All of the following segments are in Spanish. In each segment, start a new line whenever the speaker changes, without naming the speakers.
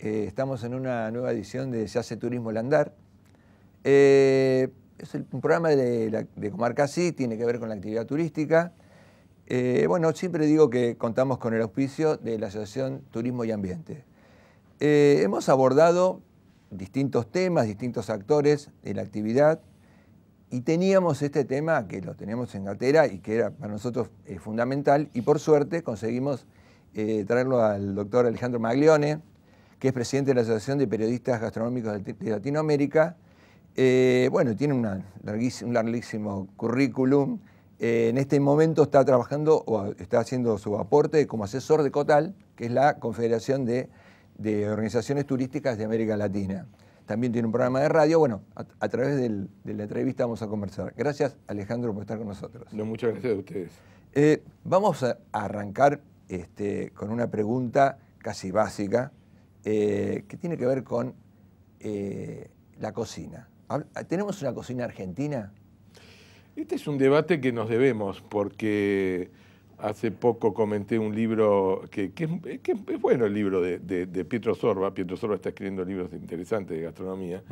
Eh, estamos en una nueva edición de Se hace Turismo al Andar. Eh, es un programa de, Comarca Sí, tiene que ver con la actividad turística. Eh, bueno, siempre digo que contamos con el auspicio de la Asociación Turismo y Ambiente. hemos abordado distintos temas, distintos actores de la actividad y teníamos este tema que lo teníamos en cartera y que era para nosotros fundamental y por suerte conseguimos traerlo al doctor Alejandro Maglione, que es presidente de la Asociación de Periodistas Gastronómicos de Latinoamérica. Eh, bueno, tiene un larguísimo currículum. Eh, en este momento está trabajando o está haciendo su aporte como asesor de COTAL, que es la Confederación de, Organizaciones Turísticas de América Latina. También tiene un programa de radio. Bueno, a, través de la entrevista vamos a conversar. Gracias, Alejandro, por estar con nosotros. muchas gracias a ustedes. Eh, vamos a arrancar este, con una pregunta casi básica, eh, que tiene que ver con eh, la cocina. ¿Tenemos una cocina argentina?
Este es un debate que nos debemos porque hace poco comenté un libro que, es, bueno el libro de, Pietro Sorba. Pietro Sorba está escribiendo libros interesantes de gastronomía.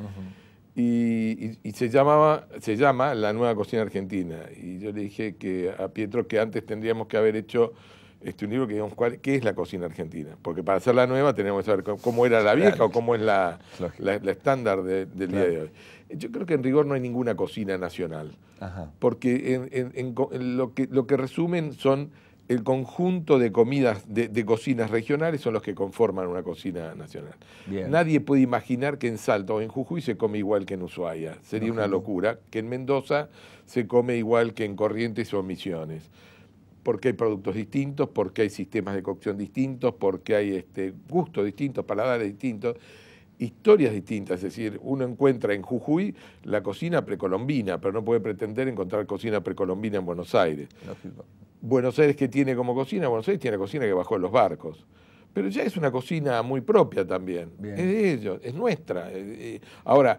Y, se, llamaba, se llama La Nueva Cocina Argentina. Y yo le dije que a Pietro que antes tendríamos que haber hecho este, un libro que digamos qué es la cocina argentina. Porque para hacer la nueva tenemos que saber cómo, era la vieja o cómo es la, estándar del día de hoy. Yo creo que en rigor no hay ninguna cocina nacional. Porque lo, que, lo que resumen son el conjunto de comidas, de, cocinas regionales son los que conforman una cocina nacional. Nadie puede imaginar que en Salta o en Jujuy se come igual que en Ushuaia. Sería una locura. Que en Mendoza se come igual que en Corrientes o Misiones porque hay productos distintos, porque hay sistemas de cocción distintos, porque hay este, gustos distintos, paladares distintos, historias distintas. Es decir, uno encuentra en Jujuy la cocina precolombina, pero no puede pretender encontrar cocina precolombina en Buenos Aires. Buenos Aires, que tiene como cocina? Buenos Aires tiene cocina que bajó de los barcos. Pero ya es una cocina muy propia también. Es de ellos, es nuestra. Eh, eh, ahora,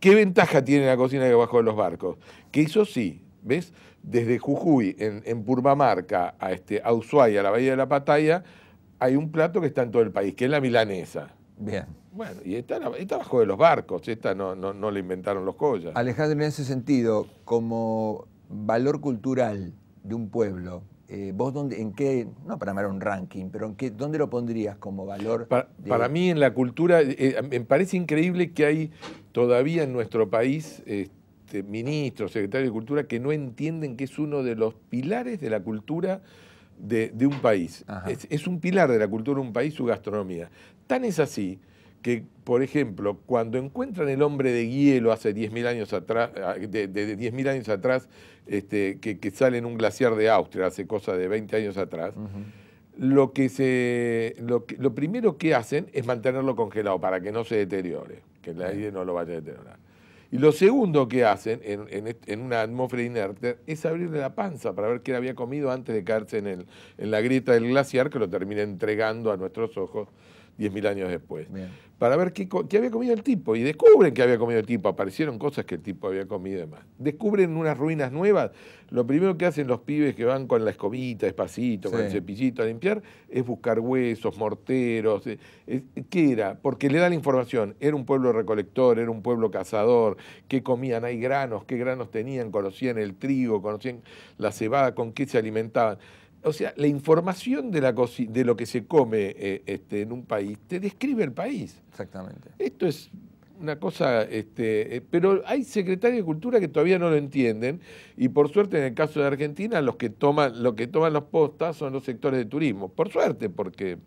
¿qué ventaja tiene la cocina que bajó de los barcos? Que eso sí, ¿ves? desde Jujuy, en, en Purmamarca, a, este, a Ushuaia, a la Bahía de la Pataya, hay un plato que está en todo el país, que es la milanesa. Bien. Bueno, y está, está de los barcos, esta no, no, no la inventaron los collas.
Alejandro, en ese sentido, como valor cultural de un pueblo, eh, ¿Vos dónde, en qué, no para llamar un ranking, pero en qué, dónde lo pondrías como valor? Para, para
mí en la cultura, eh, eh, me parece increíble que hay todavía en nuestro país este, este, ministros, secretarios de Cultura, que no entienden que es uno de los pilares de la cultura de, un país. Es, un pilar de la cultura de un país su gastronomía. Tan es así que, por ejemplo, cuando encuentran el hombre de hielo hace 10.000 años atrás, ah, de, 10.000 años atrás, este, que, sale en un glaciar de Austria hace cosa de 20 años atrás, lo que se lo, primero que hacen es mantenerlo congelado para que no se deteriore, que el aire no lo vaya a deteriorar. Y lo segundo que hacen en, una atmósfera inerte es abrirle la panza para ver qué había comido antes de caerse en, la grieta del glaciar que lo termina entregando a nuestros ojos 10.000 años después para ver qué, había comido el tipo. Y descubren que había comido el tipo, aparecieron cosas que el tipo había comido y Descubren unas ruinas nuevas. Lo primero que hacen los pibes que van con la escobita, despacito, con el cepillito a limpiar, es buscar huesos, morteros. Eh, eh, ¿Qué era? Porque le da la información. Era un pueblo recolector, era un pueblo cazador, qué comían, hay granos, qué granos tenían, conocían el trigo, conocían la cebada, con qué se alimentaban o sea, la información de, la de lo que se come eh, este, en un país te describe el país. Exactamente. Esto es una cosa, este, eh, pero hay secretarios de cultura que todavía no lo entienden y por suerte en el caso de Argentina los que toman, lo que toman los postas son los sectores de turismo. Por suerte, porque...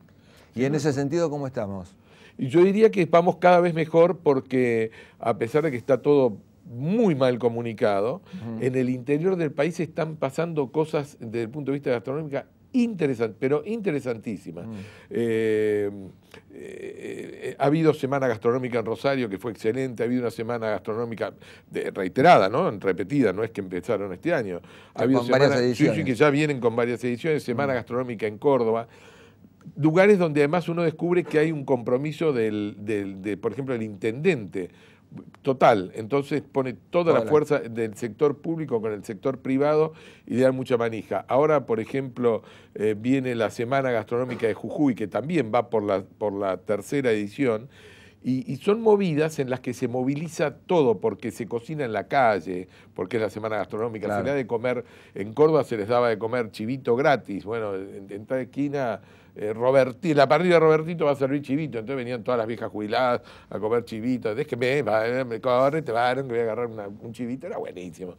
¿Y en ese sentido cómo estamos? Yo diría que vamos cada vez mejor porque a pesar de que está todo muy mal comunicado. En el interior del país están pasando cosas desde el punto de vista gastronómico interesantes, pero interesantísimas. Eh, eh, ha habido semana gastronómica en Rosario, que fue excelente, ha habido una semana gastronómica reiterada, ¿no? Repetida, no es que empezaron este año. Ha habido varias ediciones. que ya vienen con varias ediciones, semana gastronómica en Córdoba. Lugares donde además uno descubre que hay un compromiso del, de, por ejemplo, el intendente total. Entonces pone toda, la fuerza del sector público con el sector privado y le mucha manija. Ahora, por ejemplo, eh, viene la Semana Gastronómica de Jujuy, que también va por la, por la tercera edición. Y, son movidas en las que se moviliza todo, porque se cocina en la calle, porque es la semana gastronómica, se da de comer, en Córdoba se les daba de comer chivito gratis, bueno, en, en esquina eh, la parrilla de Robertito va a servir chivito. Entonces venían todas las viejas jubiladas a comer chivito. déjeme, que eh, me, corre, te voy a agarrar un chivito. Era buenísimo.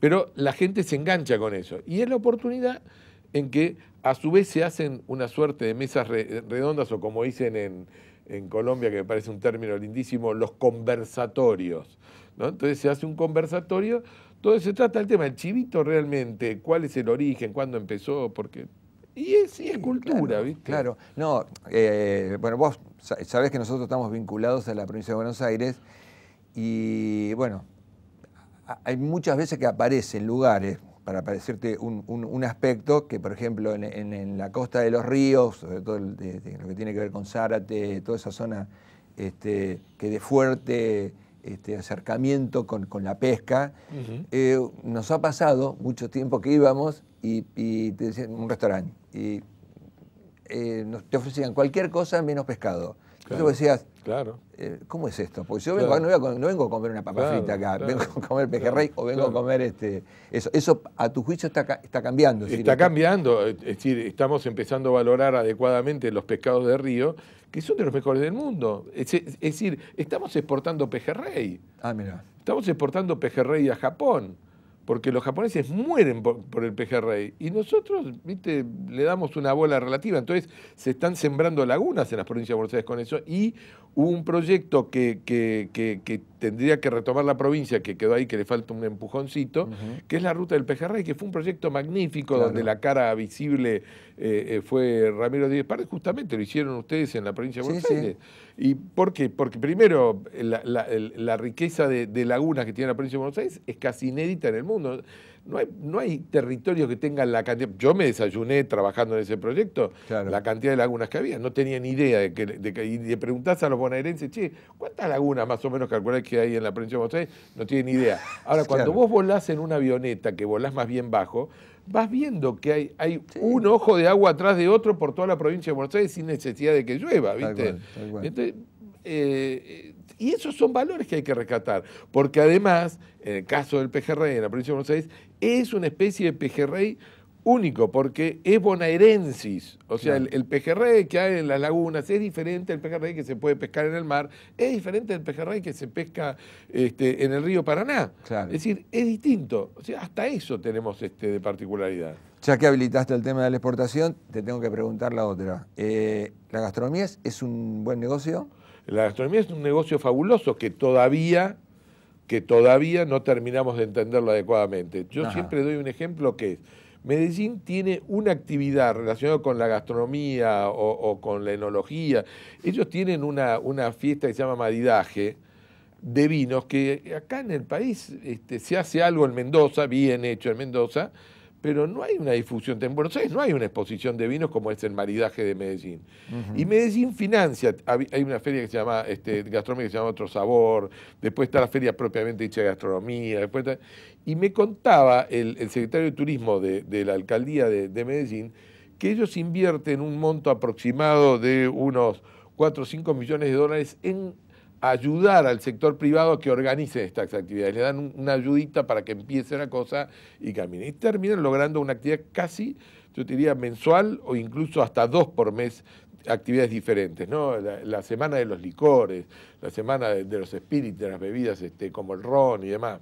Pero la gente se engancha con eso. Y es la oportunidad en que a su vez se hacen una suerte de mesas redondas o como dicen en, Colombia, que me parece un término lindísimo, los conversatorios. Entonces se hace un conversatorio todo se trata del tema, del chivito realmente, cuál es el origen,
cuándo empezó, porque
y es, es cultura,
¿viste? Claro, no, eh, bueno, vos sabés que nosotros estamos vinculados a la provincia de Buenos Aires y bueno, hay muchas veces que aparecen lugares, para parecerte un, aspecto, que por ejemplo en, la costa de los ríos, sobre todo lo que tiene que ver con Zárate, toda esa zona este, que de fuerte este, acercamiento con, la pesca, eh, nos ha pasado mucho tiempo que íbamos y, te decían un restaurante y eh, te ofrecían cualquier cosa menos pescado. Entonces decías, claro. Eh, ¿cómo es esto? Porque yo no, vengo, a comer una papa frita acá, vengo a comer pejerrey o vengo a comer este, eso. Eso a tu juicio está, está cambiando. Está,
cambiando, eh, es decir, estamos empezando a valorar adecuadamente los pescados de río, que son de los mejores del mundo. Es, es decir, estamos exportando pejerrey. Ah, mira. Estamos exportando pejerrey a Japón porque los japoneses mueren por, el pejerrey y nosotros, viste, le damos una bola relativa. Entonces se están sembrando lagunas en las provincias de Buenos Aires con eso y un proyecto que, tendría que retomar la provincia, que quedó ahí, que le falta un empujoncito, que es la ruta del pejerrey, que fue un proyecto magnífico donde la cara visible eh, eh, fue Ramiro Díaz Párez. justamente lo hicieron ustedes en la provincia de Buenos Aires. ¿Y por qué? Porque primero la, riqueza de, de lagunas que tiene la provincia de Buenos Aires es casi inédita en el mundo. No hay, no hay que tenga la cantidad. Yo me desayuné trabajando en ese proyecto, la cantidad de lagunas que había. No tenía ni idea de que. De y le preguntás a los bonaerenses, che, ¿cuántas lagunas más o menos calculás que hay en la provincia de Buenos Aires? No tienen ni idea. Ahora, cuando vos volás en una avioneta, que volás más bien bajo, vas viendo que hay, hay un ojo de agua atrás de otro por toda la provincia de Buenos Aires sin necesidad de que llueva, ¿viste? y esos son valores que hay que rescatar, porque además, en el caso del pejerrey en la provincia de Buenos Aires, es una especie de pejerrey único, porque es bonaerensis. O sea, el, pejerrey que hay en las lagunas es diferente al pejerrey que se puede pescar en el mar, es diferente al pejerrey que se pesca este, en el río
Paraná. Es decir,
es distinto. O sea, hasta eso tenemos este, de particularidad.
Ya que habilitaste el tema de la exportación, te tengo que preguntar la otra. Eh, ¿La gastronomía es un buen negocio?
La gastronomía es un negocio fabuloso que todavía, que todavía no terminamos de entenderlo adecuadamente. Yo siempre doy un ejemplo que es, Medellín tiene una actividad relacionada con la gastronomía o, con la enología. Ellos tienen una, una, fiesta que se llama maridaje de vinos que acá en el país este, se hace algo en Mendoza, bien hecho en Mendoza, pero no hay una difusión. En Buenos no hay una exposición de vinos como es el maridaje de Medellín. Y Medellín financia, hay una feria que se llama, este, gastronómica que se llama Otro Sabor, después está la feria propiamente dicha de gastronomía, después y me contaba el, secretario de Turismo de, la alcaldía de, de, Medellín que ellos invierten un monto aproximado de unos 4 o 5 millones de dólares en ayudar al sector privado a que organice estas actividades. Le dan una ayudita para que empiece la cosa y camine. Y terminan logrando una actividad casi, yo diría, mensual o incluso hasta dos por mes actividades diferentes, ¿no? La, semana de los licores, la semana de, los espíritus, de las bebidas este, como el ron y demás.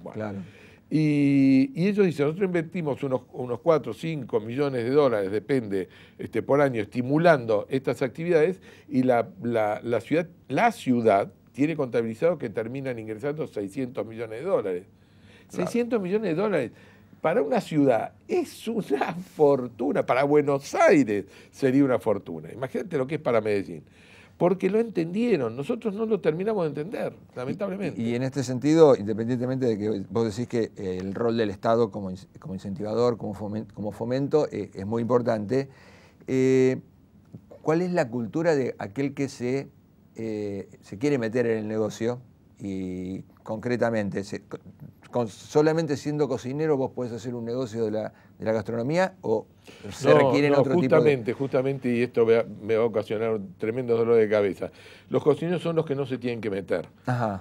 Y, ellos dicen, nosotros invertimos unos, unos 4 o 5 millones de dólares, depende, este, por año, estimulando estas actividades y la, la ciudad, la ciudad tiene contabilizado que terminan ingresando 600 millones de dólares. 600 millones de dólares para una ciudad es una fortuna, para Buenos Aires sería una fortuna. Imagínate lo que es para Medellín. Porque
lo entendieron, nosotros no lo terminamos de entender, lamentablemente. Y, en este sentido, independientemente de que vos decís que eh, el rol del Estado como, incentivador, como, como fomento, eh, es muy importante, eh, ¿cuál es la cultura de aquel que se eh, se quiere meter en el negocio y concretamente, solamente siendo cocinero vos podés hacer un negocio de la, gastronomía o
se requieren otro justamente, tipo Justamente, y esto me va, a ocasionar tremendo dolor de cabeza. Los cocineros son los que no se tienen que meter.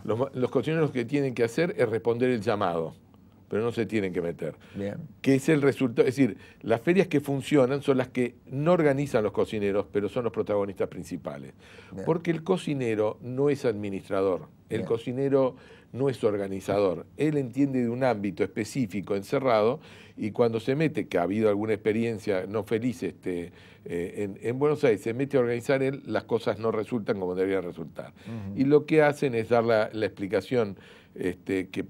Los, los cocineros lo que tienen que hacer es responder el llamado pero no se tienen que meter. Que es el resultado, es decir, las ferias que funcionan son las que no organizan los cocineros, pero son los protagonistas principales. Porque el cocinero no es administrador, el cocinero no es organizador. Él entiende de un ámbito específico, encerrado, y cuando se mete, que ha habido alguna experiencia no feliz este, eh, en, Buenos Aires, se mete a organizar él, las cosas no resultan como deberían resultar. Y lo que hacen es dar la, explicación este, que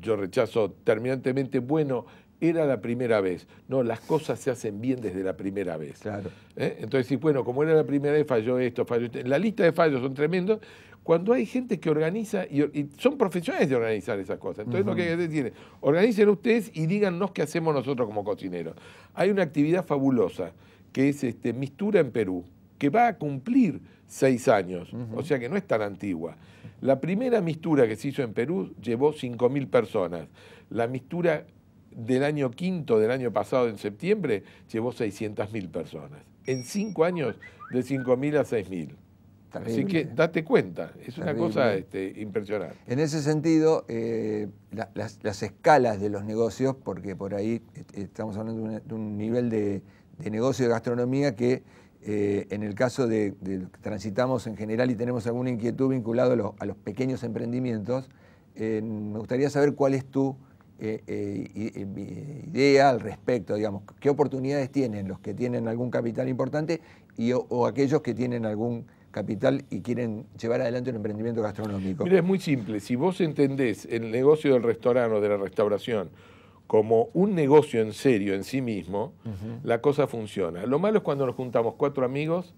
yo rechazo terminantemente, bueno, era la primera vez. No, las cosas se hacen bien desde la primera vez. Claro. ¿Eh? Entonces, sí, bueno, como era la primera vez, falló esto, falló esto. La lista de fallos son tremendos. Cuando hay gente que organiza, y, son profesionales de organizar esas cosas. Entonces, lo que hay que decir es, organicen ustedes y díganos qué hacemos nosotros como cocineros. Hay una actividad fabulosa, que es este, Mistura en Perú que va a cumplir seis años, o sea que no es tan antigua. La primera mistura que se hizo en Perú llevó 5.000 personas. La mistura del año quinto del año pasado, en septiembre, llevó 600.000 personas. En cinco años, de 5.000 a 6.000. Así que date cuenta, es una cosa este, impresionante.
En ese sentido, eh, las, escalas de los negocios, porque por ahí eh, estamos hablando de un, nivel de negocio de gastronomía que eh, en el caso de, que transitamos en general y tenemos alguna inquietud vinculada a los, pequeños emprendimientos, eh, me gustaría saber cuál es tu eh, idea al respecto, digamos, qué oportunidades tienen los que tienen algún capital importante y, o, aquellos que tienen algún capital y quieren llevar adelante un emprendimiento gastronómico. Mira, es
muy simple, si vos entendés el negocio del restaurante o de la restauración, como un negocio en serio en sí mismo, la cosa funciona. Lo malo es cuando nos juntamos cuatro amigos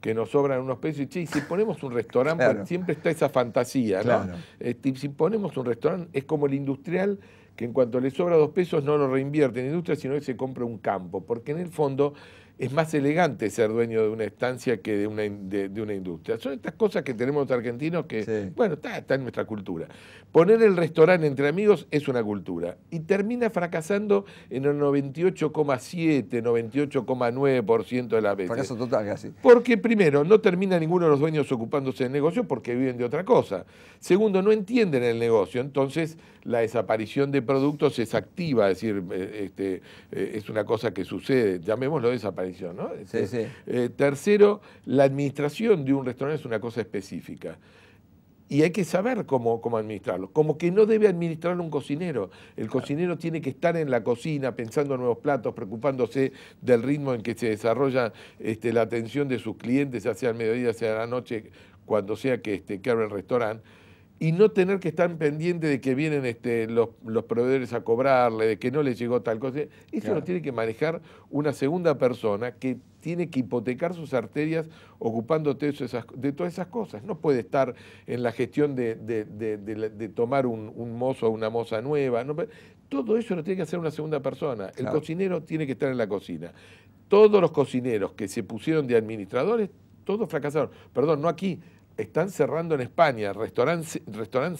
que nos sobran unos pesos y, si ponemos un restaurante, siempre está esa fantasía, ¿no? Este, si ponemos un restaurante, es como el industrial que en cuanto le sobra dos pesos no lo reinvierte en industria, sino que se compra un campo, porque en el fondo es más elegante ser dueño de una estancia que de una, de, una industria. Son estas cosas que tenemos argentinos que, bueno, está, en nuestra cultura. Poner el restaurante entre amigos es una cultura y termina fracasando en el 98,7, 98,9% de las veces.
Fracaso total casi.
Porque primero, no termina ninguno de los dueños ocupándose del negocio porque viven de otra cosa. Segundo, no entienden el negocio, entonces la desaparición de productos es activa, es decir, eh, este, eh, es una cosa que sucede, llamémoslo desaparición este, eh, tercero, la administración de un restaurante es una cosa específica. Y hay que saber cómo, administrarlo. Como que no debe administrarlo un cocinero. El cocinero tiene que estar en la cocina pensando en nuevos platos, preocupándose del ritmo en que se desarrolla este, la atención de sus clientes, sea el mediodía, hacia la noche, cuando sea que, este, que el restaurante y no tener que estar pendiente de que vienen este, los, proveedores a cobrarle, de que no les llegó tal cosa. Eso lo tiene que manejar una segunda persona que tiene que hipotecar sus arterias ocupándote de, todas esas cosas. No puede estar en la gestión de, tomar un, mozo o una moza nueva. todo eso lo tiene que hacer una segunda persona. El cocinero tiene que estar en la cocina. Todos los cocineros que se pusieron de administradores, todos fracasaron. Perdón, no aquí, están cerrando en España restaurantes,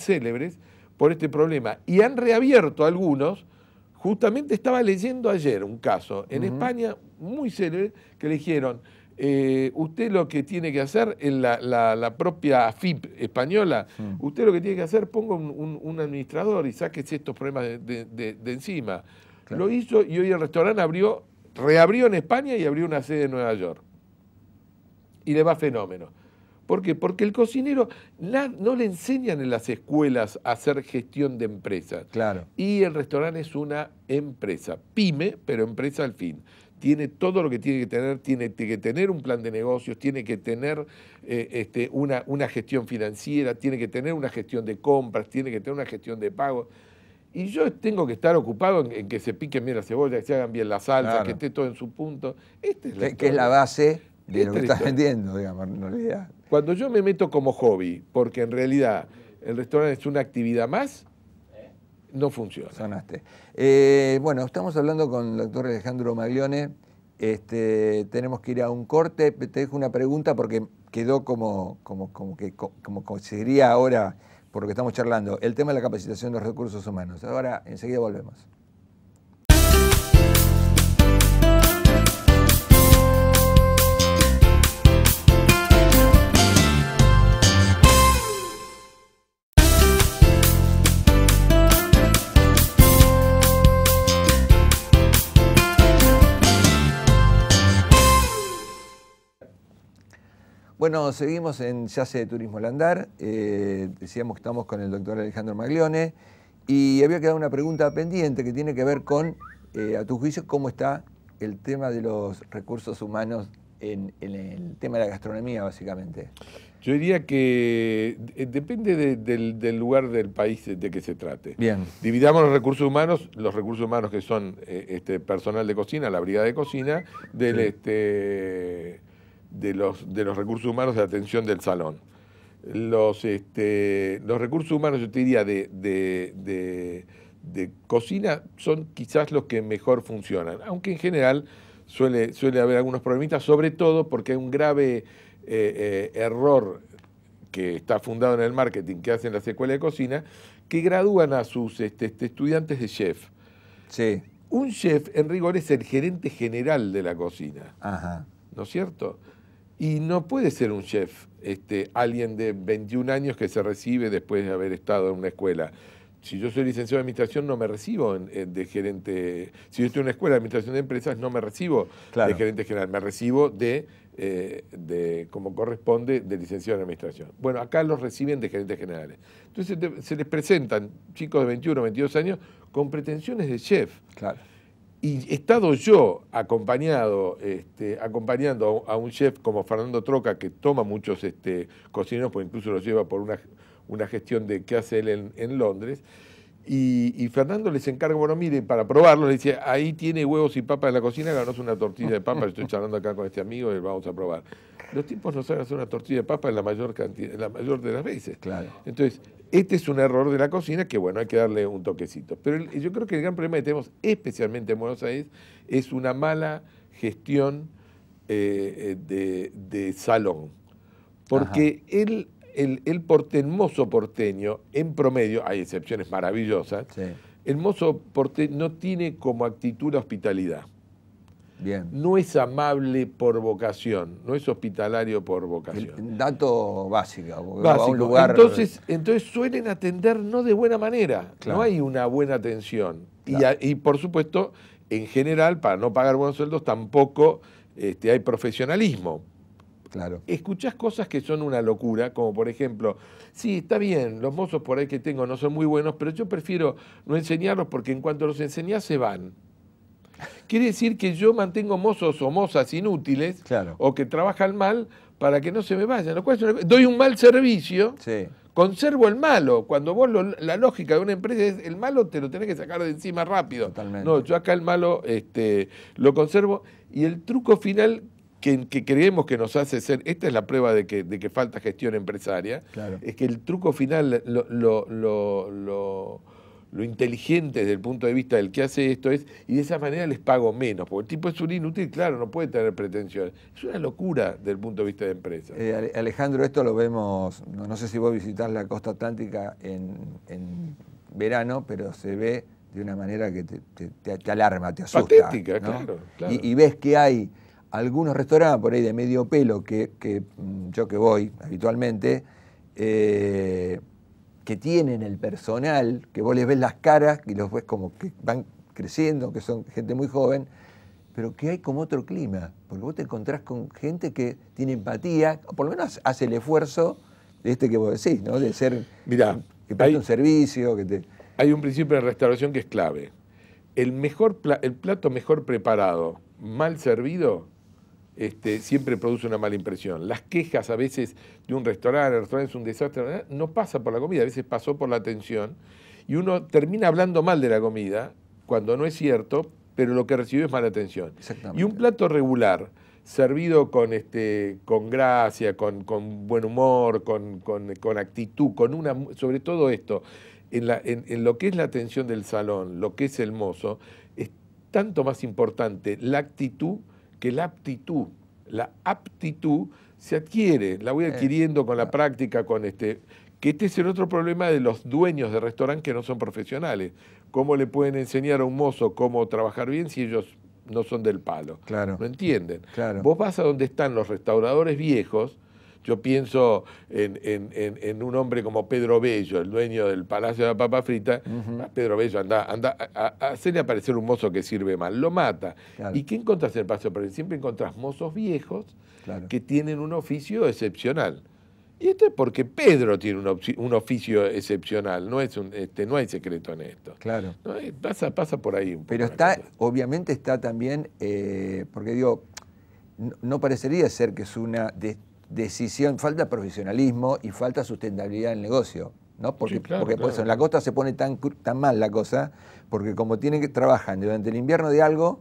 célebres por este problema y han reabierto algunos. Justamente estaba leyendo ayer un caso en España muy célebre que le dijeron, eh, usted lo que tiene que hacer, en la, propia AFIP española, usted lo que tiene que hacer, ponga un, administrador y sáquese estos problemas de, encima. Lo hizo y hoy el restaurante abrió, reabrió en España y abrió una sede en Nueva York. Y le va fenómeno. ¿Por qué? Porque el cocinero no le enseñan en las escuelas a hacer gestión de empresas. Claro. Y el restaurante es una empresa, pyme, pero empresa al fin. Tiene todo lo que tiene que tener, tiene que tener un plan de negocios, tiene que tener eh, este, una, gestión financiera, tiene que tener una gestión de compras, tiene que tener una gestión de pagos. Y yo tengo que estar ocupado en, que se piquen bien las cebolla, que se hagan bien las salsas, que esté todo en su punto. es que, es la
base de lo que estás vendiendo, digamos, en realidad. Cuando yo me meto como hobby, porque en realidad el restaurante es una actividad más, no funciona. Sonaste. Eh, bueno, estamos hablando con el doctor Alejandro Maglione. Este, tenemos que ir a un corte. Te dejo una pregunta porque quedó como, como, que como, ahora, por lo que estamos charlando, el tema de la capacitación de los recursos humanos. Ahora enseguida volvemos. Bueno, seguimos en Ya de Turismo Landar. Eh, decíamos que estamos con el doctor Alejandro Maglione y había quedado una pregunta pendiente que tiene que ver con, eh, a tu juicio, cómo está el tema de los recursos humanos en, el tema de la gastronomía, básicamente. Yo diría que eh, depende del, lugar del país de que se trate. Bien.
Dividamos los recursos humanos, los recursos humanos que son este personal de cocina, la brigada de cocina, del este, de los, recursos humanos de atención del salón. Los, este, los recursos humanos, yo te diría, de, cocina son quizás los que mejor funcionan, aunque en general suele, suele haber algunos problemitas, sobre todo porque hay un grave eh, eh, error que está fundado en el marketing que hacen las escuelas de cocina, que gradúan a sus este, este, estudiantes de chef. Un chef, en rigor, es el gerente general de la cocina. ¿No es cierto? Y no puede ser un chef este, alguien de 21 años que se recibe después de haber estado en una escuela. Si yo soy licenciado de administración, no me recibo de gerente. Si yo estoy en una escuela de administración de empresas, no me recibo de gerente general, me recibo de, eh, de, como corresponde, de licenciado de administración. Bueno, acá los reciben de gerentes generales. Entonces se les presentan chicos de 21, 22 años con pretensiones de chef. Claro y he estado yo acompañado, este, acompañando a un chef como Fernando Troca, que toma muchos este, cocineros, pues incluso los lleva por una, una gestión de qué hace él en Londres, y, Fernando les encarga, bueno, mire, para probarlo, le dice, ahí tiene huevos y papas en la cocina, ganó una tortilla de papa estoy charlando acá con este amigo y vamos a probar. Los tipos no saben hacer una tortilla de papa en la mayor cantidad, la mayor de las veces. Claro. Entonces, este es un error de la cocina que, bueno, hay que darle un toquecito. Pero yo creo que el gran problema que tenemos, especialmente en Buenos Aires, es una mala gestión eh, eh, de, salón. Porque él el, mozo porteño, en promedio, hay excepciones maravillosas, el mozo porteño no tiene como actitud hospitalidad. No es amable por vocación, no es hospitalario por vocación. dato
básico,
Entonces, suelen atender no de buena manera, no hay una buena atención. Y, por supuesto, en general, para no pagar buenos sueldos, tampoco este, hay profesionalismo. Claro. Escuchás cosas que son una locura, como por ejemplo, sí, está bien, los mozos por ahí que tengo no son muy buenos, pero yo prefiero no enseñarlos porque en cuanto los enseñás se van. Quiere decir que yo mantengo mozos o mozas inútiles o que trabajan mal para que no se me vayan. doy un mal servicio, conservo el malo. Cuando vos la lógica de una empresa es el malo te lo tenés que sacar de encima rápido. Totalmente. No, yo acá el malo este, lo conservo. Y el truco final que, creemos que nos hace ser, esta es la prueba de que, falta gestión empresaria, es que el truco final, lo, inteligente desde el punto de vista del que hace esto es, y de esa manera les pago menos, porque el tipo es un inútil, claro, no puede tener pretensiones. Es una locura desde el punto de vista de empresa.
Eh, Alejandro, esto lo vemos, no, sé si vos visitar la costa atlántica en, verano, pero se ve de una manera que te, te, te alarma, te asusta. claro. y ves que hay algunos restaurantes por ahí de medio pelo que, mm, yo que voy habitualmente, eh, que tienen el personal, que vos les ves las caras y los ves como que van creciendo, que son gente muy joven, pero que hay como otro clima, porque vos te encontrás con gente que tiene empatía, o por lo menos hace el esfuerzo de este que vos decís, ¿no? De ser. que preste un servicio, que te. Hay un principio de
restauración que es clave. El, mejor el plato mejor preparado, mal servido, este, siempre produce una mala impresión. Las quejas a veces de un restaurante, el restaurante es un desastre, ¿eh? no pasa por la comida, a veces pasó por la atención. Y uno termina hablando mal de la comida, cuando no es cierto, pero lo que recibió es mala atención. Y un plato regular, servido con, este, con gracia, con, buen humor, con, con, actitud, con una, sobre todo esto, en, la, en lo que es la atención del salón, lo que es el mozo, es tanto más importante la actitud que la aptitud, la aptitud se adquiere, la voy adquiriendo con la ah. práctica, con este, que este es el otro problema de los dueños de restaurantes que no son profesionales. ¿Cómo le pueden enseñar a un mozo cómo trabajar bien si ellos no son del palo? Claro. No entienden. Claro. Vos vas a donde están los restauradores viejos yo pienso en, un hombre como Pedro Bello, el dueño del Palacio de la Papa Frita. Pedro Bello, anda, anda a, hacerle aparecer un mozo que sirve mal, lo mata. ¿Y qué encontras en el Palacio Porque Siempre encontrás mozos viejos que tienen un oficio excepcional. Y esto es porque Pedro tiene un, oficio excepcional, no, es este, no hay secreto en esto.
Claro. Eh, pasa, pasa por ahí un poco. Pero está, obviamente está también, eh, porque digo, no, parecería ser que es una de, decisión, falta profesionalismo y falta sustentabilidad del negocio. ¿no? Porque, porque por eso en la costa se pone tan, tan mal la cosa, porque como tienen que trabajan durante el invierno de algo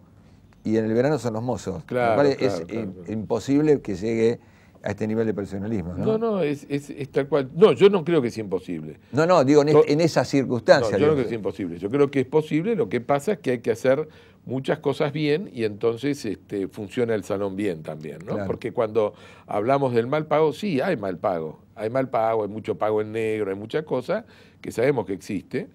y en el verano son los mozos. Claro, es imposible que llegue a este nivel de personalismo. No,
no, no es, es, tal cual. No, yo no creo que sea imposible.
No, no, digo, en, esa en esas circunstancias. No, yo no creo que sea
imposible. Yo creo que es posible, lo que pasa es que hay que hacer muchas cosas bien y entonces este, funciona el salón bien también, ¿no? Porque cuando hablamos del mal pago, sí, hay mal pago. Hay mal pago, hay mucho pago en negro, hay muchas cosas que sabemos que existe.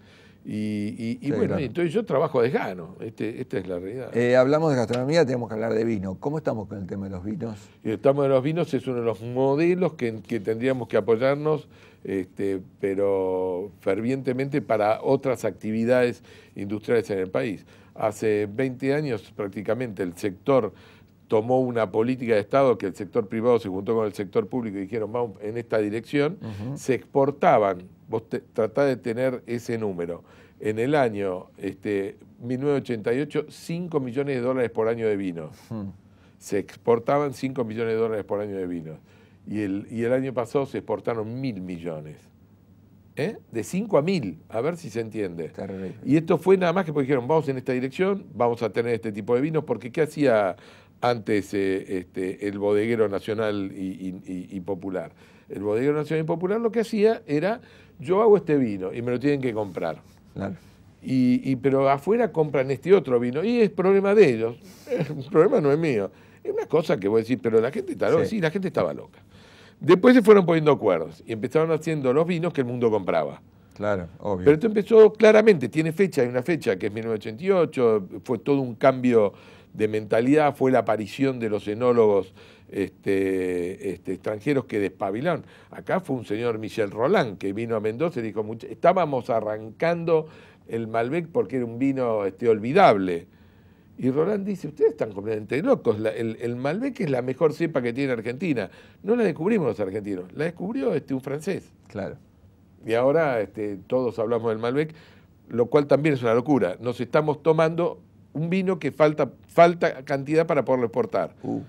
Y, bueno, entonces yo trabajo de gano este, esta es la realidad. Eh,
hablamos de gastronomía, tenemos que hablar de vino. ¿Cómo estamos con el tema de los vinos?
El tema de los vinos es uno de los modelos que, tendríamos que apoyarnos, este, pero fervientemente para otras actividades industriales en el país. Hace 20 años prácticamente el sector tomó una política de Estado que el sector privado se juntó con el sector público y dijeron, vamos en esta dirección, se exportaban vos de tener ese número. En el año este, 1988, 5 millones de dólares por año de vinos. Hmm. Se exportaban 5 millones de dólares por año de vinos. Y el, y el año pasado se exportaron mil millones. ¿Eh? De 5 a 1000, a ver si se entiende. Y esto fue nada más que porque dijeron, vamos en esta dirección, vamos a tener este tipo de vinos, porque ¿qué hacía antes eh, este, el bodeguero nacional y popular? el bodeguero nacional Impopular popular lo que hacía era, yo hago este vino y me lo tienen que comprar. Claro. Y, pero afuera compran este otro vino y es problema de ellos, el problema no es mío. Es una cosa que voy a decir, pero la gente está la gente estaba loca. Después se fueron poniendo acuerdos y empezaron haciendo los vinos que el mundo compraba. Claro, obvio. Pero esto empezó claramente, tiene fecha, hay una fecha que es 1988, fue todo un cambio de mentalidad, fue la aparición de los enólogos este, este, extranjeros que despabilaron. Acá fue un señor Michel Roland que vino a Mendoza y dijo, estábamos arrancando el Malbec porque era un vino este, olvidable. Y Roland dice, ustedes están completamente locos, el, Malbec es la mejor cepa que tiene Argentina. No la descubrimos los argentinos, la descubrió este, un francés. Claro. Y ahora todos hablamos del Malbec, lo cual también es una locura. Nos estamos tomando un vino que falta, falta cantidad para poderlo exportar. Uh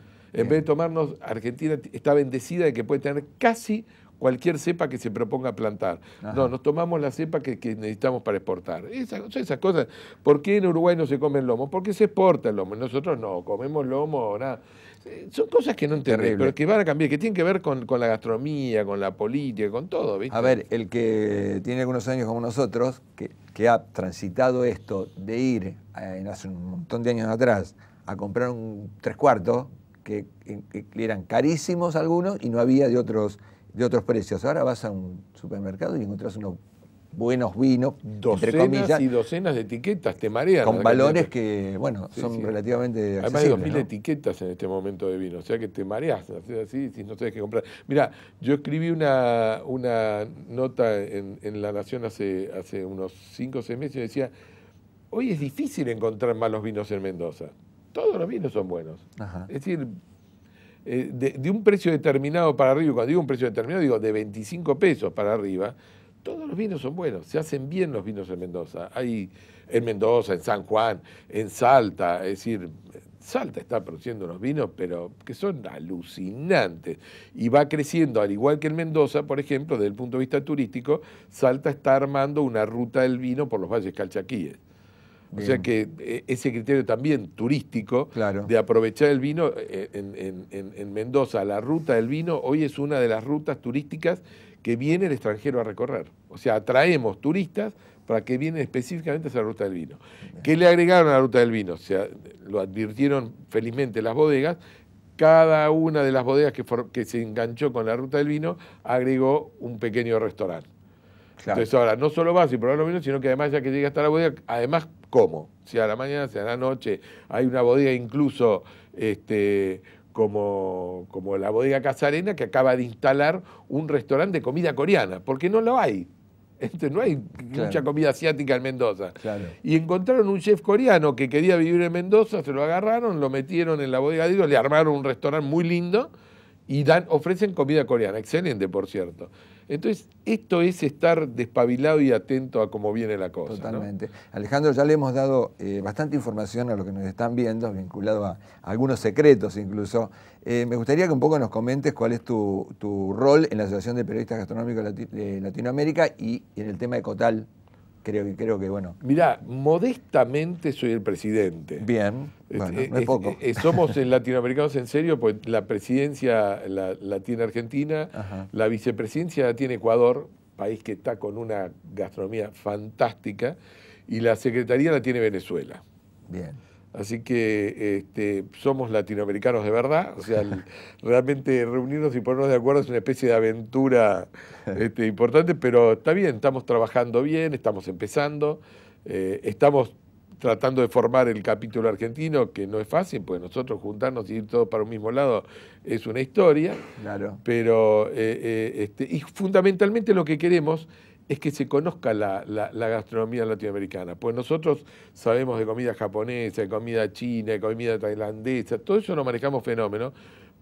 en vez de tomarnos, Argentina está bendecida de que puede tener casi cualquier cepa que se proponga plantar. No, nos tomamos la cepa que, necesitamos para exportar. Esas, esas cosas. ¿Por qué en Uruguay no se come el lomo? Porque se exporta el lomo. Nosotros no, comemos lomo, nada. Eh, son cosas que no entendés, pero que van a cambiar, que tienen que ver con, la gastronomía, con la política, con todo. ¿viste? A ver,
el que tiene algunos años como nosotros, que, ha transitado esto de ir, eh, hace un montón de años atrás, a comprar un tres cuartos, que, eran carísimos algunos y no había de otros, de otros precios. Ahora vas a un supermercado y encontrás unos buenos vinos, entre comillas. y docenas
de etiquetas, te marean. Con valores que, bueno, son relativamente más hay 2.000 etiquetas en este momento de vino, o sea que te mareas, así, si no sabes qué comprar. Mira, yo escribí una, una nota en, La Nación hace, hace unos 5 o 6 meses y decía, hoy es difícil encontrar malos vinos en Mendoza todos los vinos son buenos. Es decir, eh, de, de, un precio determinado para arriba, cuando digo un precio determinado, digo de 25 pesos para arriba, todos los vinos son buenos, se hacen bien los vinos en Mendoza. Hay en Mendoza, en San Juan, en Salta, es decir, Salta está produciendo unos vinos, pero que son alucinantes. Y va creciendo, al igual que en Mendoza, por ejemplo, desde el punto de vista turístico, Salta está armando una ruta del vino por los valles calchaquíes. O sea que eh, ese criterio también turístico de aprovechar el vino eh, en, Mendoza, la ruta del vino hoy es una de las rutas turísticas que viene el extranjero a recorrer. O sea, atraemos turistas para que vienen específicamente a esa ruta del vino. ¿Qué le agregaron a la ruta del vino? O sea, lo advirtieron felizmente las bodegas, cada una de las bodegas que, se enganchó con la ruta del vino agregó un pequeño restaurante. Entonces ahora no solo vas y probar los vinos, sino que además ya que llega hasta la bodega, además ¿Cómo? Si a la mañana, si a la noche. Hay una bodega incluso este, como, como la bodega Casarena que acaba de instalar un restaurante de comida coreana, porque no lo hay. Este, no hay mucha comida asiática en Mendoza. Y encontraron un chef coreano que quería vivir en Mendoza, se lo agarraron, lo metieron en la bodega de ellos, le armaron un restaurante muy lindo y dan, ofrecen comida coreana, excelente por cierto. Entonces, esto es estar despabilado y atento a cómo viene la cosa. Totalmente.
Alejandro, ya le hemos dado eh, bastante información a lo que nos están viendo, vinculado a, algunos secretos incluso. Eh, me gustaría que un poco nos comentes cuál es tu, tu rol en la Asociación de Periodistas Gastronómicos de Latinoamérica y en el tema de Cotal creo que, creo que bueno. Mirá,
modestamente soy el presidente.
Bien, bueno, es, es poco. somos
latinoamericanos en serio, pues la presidencia la, tiene Argentina, la vicepresidencia la tiene Ecuador, país que está con una gastronomía fantástica, y la secretaría la tiene Venezuela. Bien. Así que este, somos latinoamericanos de verdad, o sea, realmente reunirnos y ponernos de acuerdo es una especie de aventura este, importante, pero está bien, estamos trabajando bien, estamos empezando, eh, estamos tratando de formar el capítulo argentino, que no es fácil, pues nosotros juntarnos y ir todos para un mismo lado es una historia. Claro. Pero, eh, eh, este, y fundamentalmente lo que queremos es que se conozca la, gastronomía latinoamericana. Pues nosotros sabemos de comida japonesa, de comida china, de comida tailandesa, todo eso lo manejamos fenómeno,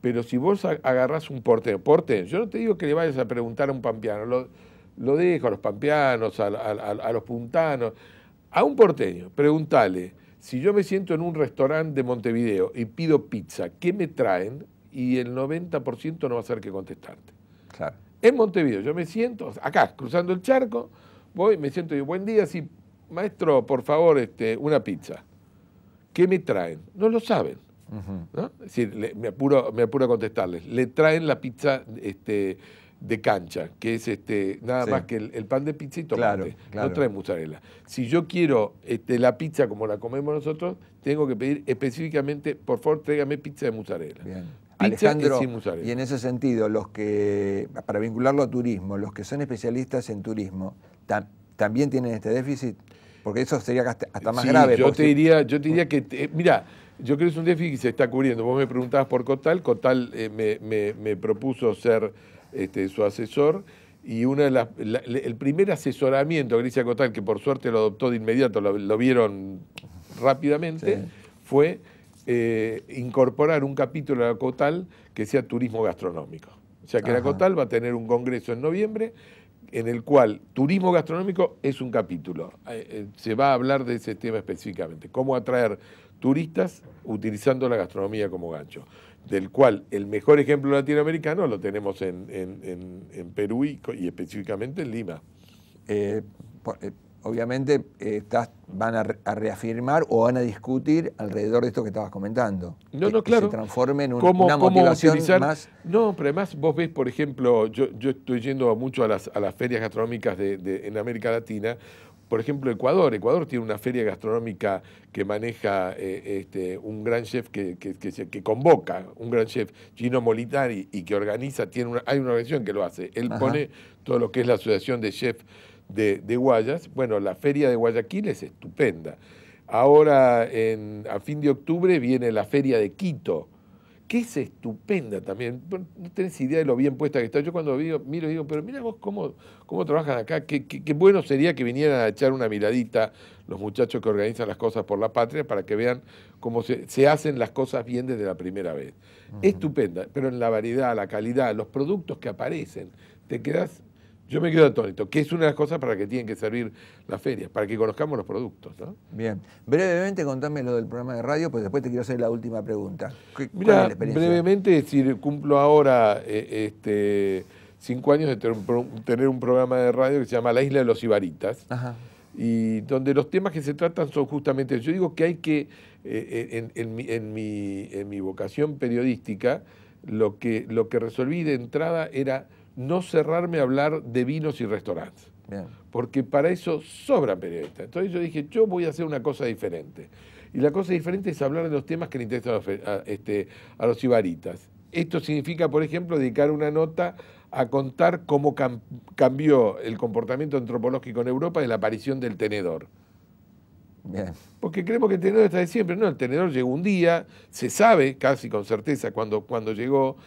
pero si vos agarrás un porteño, porteño, yo no te digo que le vayas a preguntar a un pampeano, lo, dejo a los pampeanos, a, los puntanos, a un porteño, pregúntale, si yo me siento en un restaurante de Montevideo y pido pizza, ¿qué me traen? Y el 90% no va a ser que contestarte. Claro en Montevideo. Yo me siento, acá, cruzando el charco, voy, me siento y digo, buen día, sí, maestro, por favor, este, una pizza. ¿Qué me traen? No lo saben. Es decir, me, apuro, me apuro a contestarles. Le traen la pizza este, de cancha, que es este, nada más que el, pan de pizza y tomate. No traen mozzarella. Si yo quiero este, la pizza como la comemos nosotros, tengo que pedir específicamente, por favor, tráigame pizza de mozzarella. Bien. Alejandro, y
en ese sentido, los que, para vincularlo a turismo, los que son especialistas en turismo, ¿también tienen este déficit? Porque eso sería hasta más grave. Yo te, diría,
yo te diría que, eh, mira, yo creo que es un déficit que se está cubriendo. Vos me preguntabas por Cotal, Cotal eh, me, propuso ser este, su asesor y una de las, el primer asesoramiento que Cotal, que por suerte lo adoptó de inmediato, lo, vieron rápidamente, fue eh, incorporar un capítulo a la COTAL que sea turismo gastronómico. O sea que la COTAL va a tener un congreso en noviembre en el cual turismo gastronómico es un capítulo. Eh, eh, se va a hablar de ese tema específicamente, cómo atraer turistas utilizando la gastronomía como gancho, del cual el mejor ejemplo latinoamericano lo tenemos en, Perú y,
específicamente en Lima obviamente van a, reafirmar o van a discutir alrededor de esto que estabas comentando. No, no, claro. Que se transforme en una motivación más.
No, pero además vos ves, por ejemplo, yo, yo estoy yendo mucho a las, a las ferias gastronómicas de, en América Latina. Por ejemplo, Ecuador. Ecuador tiene una feria gastronómica que maneja eh, este, un gran chef que, que, convoca, un gran chef, Gino Molitari, y que organiza, tiene hay una organización que lo hace. Él pone todo lo que es la asociación de chefs de, Guayas. Bueno, la feria de Guayaquil es estupenda. Ahora, a fin de octubre, viene la feria de Quito, que es estupenda también. No tenés idea de lo bien puesta que está. Yo cuando miro miro digo, pero mira vos cómo, cómo trabajan acá, qué, qué, bueno sería que vinieran a echar una miradita los muchachos que organizan las cosas por la patria para que vean cómo se, hacen las cosas bien desde la primera vez. Estupenda, pero en la variedad, la calidad, los productos que aparecen, te quedas yo me quedo atónito, que es una de las cosas para que tienen que servir las ferias, para que conozcamos los productos.
¿no? Bien, brevemente contame lo del programa de radio, pues después te quiero hacer la última pregunta. Mira, brevemente,
decir cumplo ahora eh, este, cinco años de tener un, programa de radio que se llama La Isla de los Ibaritas, y donde los temas que se tratan son justamente, yo digo que hay que, eh, eh, en, mi, vocación periodística, lo que, lo que resolví de entrada era no cerrarme a hablar de vinos y restaurantes. Porque para eso sobran periodistas. Entonces yo dije, yo voy a hacer una cosa diferente. Y la cosa diferente es hablar de los temas que le interesan a los, este, ibaritas. Esto significa, por ejemplo, dedicar una nota a contar cómo cambió el comportamiento antropológico en Europa de la aparición del tenedor. Porque creemos que el tenedor está de siempre. No, el tenedor llegó un día, se sabe casi con certeza cuando, cuando llegó,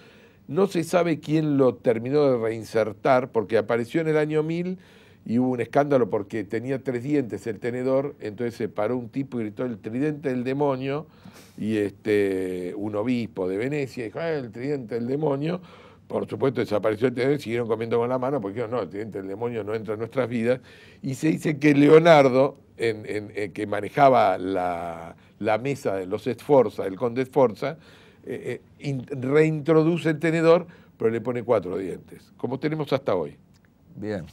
no se sabe quién lo terminó de reinsertar porque apareció en el año 1000 y hubo un escándalo porque tenía tres dientes el tenedor, entonces se paró un tipo y gritó el tridente del demonio y este un obispo de Venecia dijo, ah, el tridente del demonio. Por supuesto, desapareció el tenedor y siguieron comiendo con la mano porque no, el tridente del demonio no entra en nuestras vidas. Y se dice que Leonardo, eh, que manejaba la, mesa de los Esforza, el conde Esforza, eh, eh, reintroduce el tenedor, pero le pone cuatro dientes, como tenemos hasta hoy. Bien.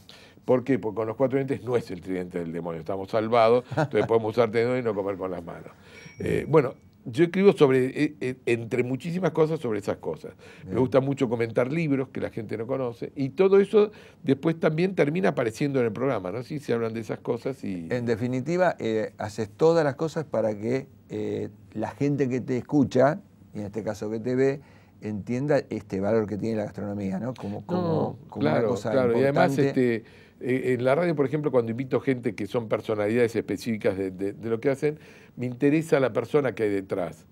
¿Por qué? Porque con los cuatro dientes no es el tridente del demonio, estamos salvados, entonces podemos usar tenedor y no comer con las manos. Eh, bueno, yo escribo sobre, entre muchísimas cosas, sobre esas cosas. Me gusta mucho comentar libros que la gente no conoce y todo eso
después también termina apareciendo en el programa, ¿no? Sí, se hablan de esas cosas y... En definitiva, haces todas las cosas para que la gente que te escucha y en este caso que BTV, entienda este valor que tiene la gastronomía, ¿no? Como, como, como claro, una cosa claro. Y además, este,
eh, en la radio, por ejemplo, cuando invito gente que son personalidades específicas de, lo que hacen, me interesa la persona que hay detrás.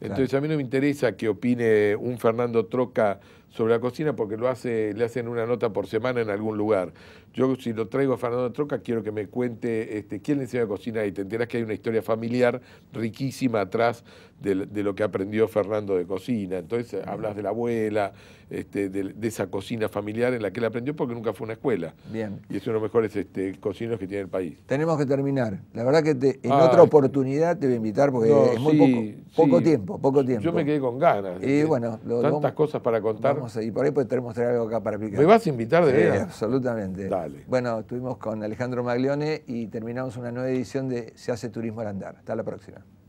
Entonces a mí no me interesa que opine un Fernando Troca sobre la cocina porque lo hace, le hacen una nota por semana en algún lugar. Yo si lo traigo a Fernando Troca quiero que me cuente este, quién le enseña cocina y te enterás que hay una historia familiar riquísima atrás de, lo que aprendió Fernando de cocina. Entonces hablas de la abuela, este, de, esa cocina familiar en la que él aprendió porque nunca fue una escuela. Bien. Y es uno de los mejores este, cocineros que tiene el país.
Tenemos que terminar. La verdad que en otra oportunidad te voy a invitar porque es muy poco, poco tiempo, poco tiempo. Yo me quedé con ganas. Y bueno, lo, cosas para contar y por ahí podemos pues, traer algo acá para explicar. ¿Me vas a invitar de veras? Sí, absolutamente. Dale. Bueno, estuvimos con Alejandro Maglione y terminamos una nueva edición de Se hace turismo al andar. Hasta la próxima.